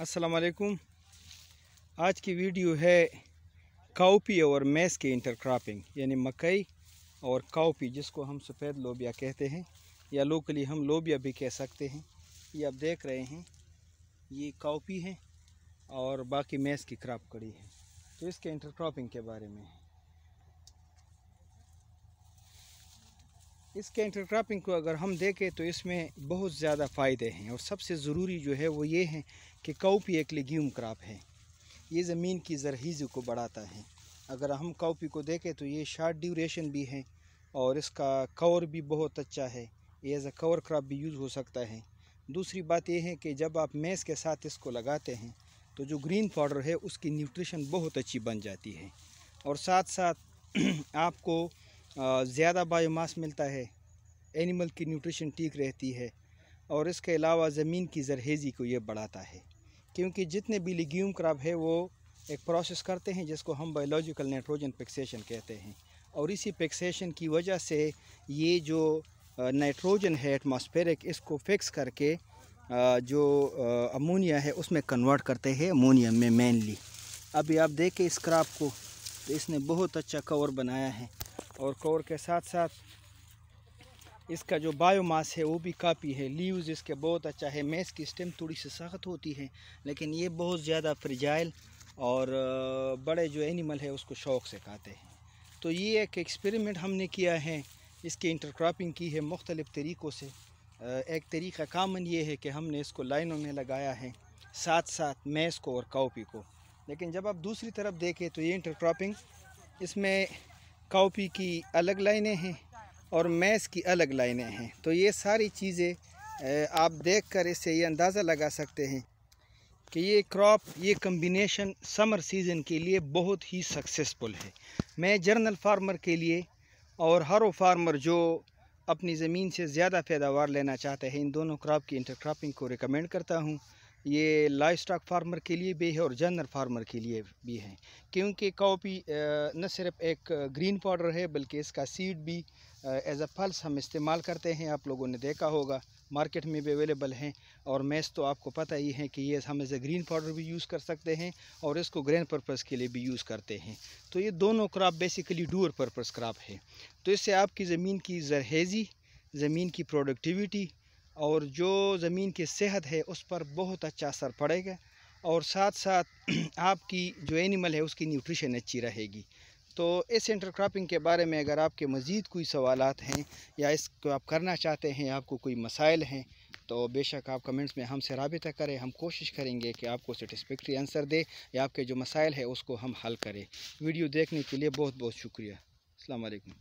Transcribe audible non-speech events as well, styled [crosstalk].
असलकुम आज की वीडियो है काउपी और मैस के इंटरक्रॉपिंग यानी मकई और काउपी जिसको हम सफ़ेद लोबिया कहते हैं या लोकली हम लोबिया भी कह सकते हैं ये आप देख रहे हैं ये काउपी है और बाकी मैस की क्रॉप कड़ी है तो इसके इंटरक्रॉपिंग के बारे में है इसके इंटरक्रॉपिंग को अगर हम देखें तो इसमें बहुत ज़्यादा फ़ायदे हैं और सबसे ज़रूरी जो है वो ये है कि काउपी एक लिग्यूम क्रॉप है ये ज़मीन की जरहीज़ को बढ़ाता है अगर हम काउपी को देखें तो ये शार्ट ड्यूरेशन भी है और इसका कवर भी बहुत अच्छा है ये एज़ अ कवर क्रॉप भी यूज़ हो सकता है दूसरी बात यह है कि जब आप मेज़ के साथ इसको लगाते हैं तो जो ग्रीन पाउडर है उसकी न्यूट्रिशन बहुत अच्छी बन जाती है और साथ साथ [clears throat] आपको ज़्यादा बायोमास मिलता है एनिमल की न्यूट्रिशन ठीक रहती है और इसके अलावा ज़मीन की जरहेज़ी को ये बढ़ाता है क्योंकि जितने भी लिग्यूम क्रॉप है वो एक प्रोसेस करते हैं जिसको हम बायोलॉजिकल नाइट्रोजन पिक्सेशन कहते हैं और इसी पिक्सेशन की वजह से ये जो नाइट्रोजन है एटमॉस्फेरिक इसको फिक्स करके जो अमोनिया है उसमें कन्वर्ट करते हैं अमोनियम में मेनली अभी आप देखें इस क्रॉप को तो इसने बहुत अच्छा कवर बनाया है और कौर के साथ साथ इसका जो बायोमास है वो भी काफ़ी है लीव्स इसके बहुत अच्छा है मैस की स्टेम थोड़ी सी सख्त होती है लेकिन ये बहुत ज़्यादा फ्रिजाइल और बड़े जो एनिमल है उसको शौक से खाते हैं तो ये एक एक्सपेरिमेंट हमने किया है इसकी इंटरक्रॉपिंग की है मुख्तलिफ़ तरीक़ों से एक तरीका कामन ये है कि हमने इसको लाइनों में लगाया है साथ साथ मैस को और काउपी को लेकिन जब आप दूसरी तरफ देखें तो ये इंटरक्रॉपिंग इसमें कॉपी की अलग लाइनें हैं और मैस की अलग लाइनें हैं तो ये सारी चीज़ें आप देख कर इससे ये अंदाज़ा लगा सकते हैं कि ये क्रॉप ये कम्बिनेशन समर सीज़न के लिए बहुत ही सक्सेसफुल है मैं जर्नल फार्मर के लिए और हर वो फार्मर जो अपनी ज़मीन से ज़्यादा पैदावार लेना चाहते हैं इन दोनों क्रॉप की इंटरक्रॉपिंग को रिकमेंड करता हूँ ये लाइव स्टॉक फार्मर के लिए भी है और जनरल फार्मर के लिए भी है क्योंकि कॉपी न सिर्फ एक ग्रीन पाउडर है बल्कि इसका सीड भी एज अ फल्स हम इस्तेमाल करते हैं आप लोगों ने देखा होगा मार्केट में भी अवेलेबल हैं और मैस तो आपको पता ही है कि ये हम एज ए ग्रीन पाउडर भी यूज़ कर सकते हैं और इसको ग्रैंड पर्पज़ के लिए भी यूज़ करते हैं तो ये दोनों crop basically dual purpose crop है तो इससे आपकी ज़मीन की जरहेज़ी ज़मीन की प्रोडक्टिविटी और जो ज़मीन की सेहत है उस पर बहुत अच्छा असर पड़ेगा और साथ साथ [clears throat] आपकी जो एनिमल है उसकी न्यूट्रिशन अच्छी रहेगी तो इस इंटर क्रॉपिंग के बारे में अगर आपके मज़ीद कोई सवाल हैं या इसको आप करना चाहते हैं आपको कोई मसाइल हैं तो बेशक आप कमेंट्स में हमसे रबता करें हम कोशिश करेंगे कि आपको सेटिस्फेक्ट्री आंसर दे या आपके जो मसाइल है उसको हम हल करें वीडियो देखने के लिए बहुत बहुत शुक्रिया अल्लाम